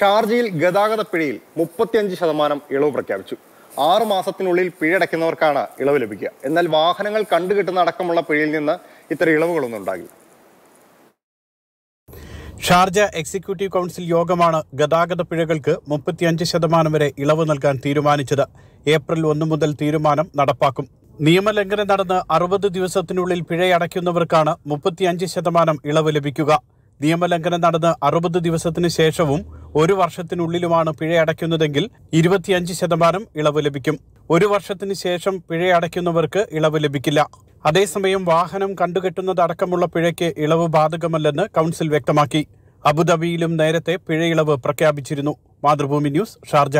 ഷാർജയിൽ ഗതാഗത പിഴയിൽ മുപ്പത്തിയഞ്ച് ശതമാനം ഇളവ് പ്രഖ്യാപിച്ചു ആറു മാസത്തിനുള്ളിൽ പിഴ അടയ്ക്കുന്നവർക്കാണ് ഇളവ് ലഭിക്കുക എന്നാൽ വാഹനങ്ങൾ കണ്ടുകിട്ടുന്ന അടക്കമുള്ള പിഴയിൽ നിന്ന് ഇത്തരം ഇളവുകളൊന്നും ഉണ്ടാകില്ല ഷാർജ എക്സിക്യൂട്ടീവ് കൗൺസിൽ യോഗമാണ് ഗതാഗത പിഴകൾക്ക് മുപ്പത്തിയഞ്ച് ശതമാനം വരെ ഇളവ് നൽകാൻ തീരുമാനിച്ചത് ഏപ്രിൽ ഒന്ന് മുതൽ തീരുമാനം നടപ്പാക്കും നിയമലംഘനം നടന്ന് അറുപത് ദിവസത്തിനുള്ളിൽ പിഴയടയ്ക്കുന്നവർക്കാണ് മുപ്പത്തിയഞ്ച് ശതമാനം ഇളവ് ലഭിക്കുക നിയമലംഘനം നടന്ന് അറുപത് ദിവസത്തിന് ശേഷവും ഒരു വർഷത്തിനുള്ളിലുമാണ് പിഴ അടയ്ക്കുന്നതെങ്കിൽ ഇരുപത്തിയഞ്ച് ശതമാനം ഇളവ് ലഭിക്കും ഒരു വർഷത്തിന് ശേഷം പിഴ അടയ്ക്കുന്നവർക്ക് ഇളവ് ലഭിക്കില്ല അതേസമയം വാഹനം കണ്ടുകെട്ടുന്നതടക്കമുള്ള പിഴയ്ക്ക് ഇളവ് ബാധകമല്ലെന്ന് കൗൺസിൽ വ്യക്തമാക്കി അബുദാബിയിലും നേരത്തെ പിഴയിളവ് പ്രഖ്യാപിച്ചിരുന്നു മാതൃഭൂമി ന്യൂസ് ഷാർജ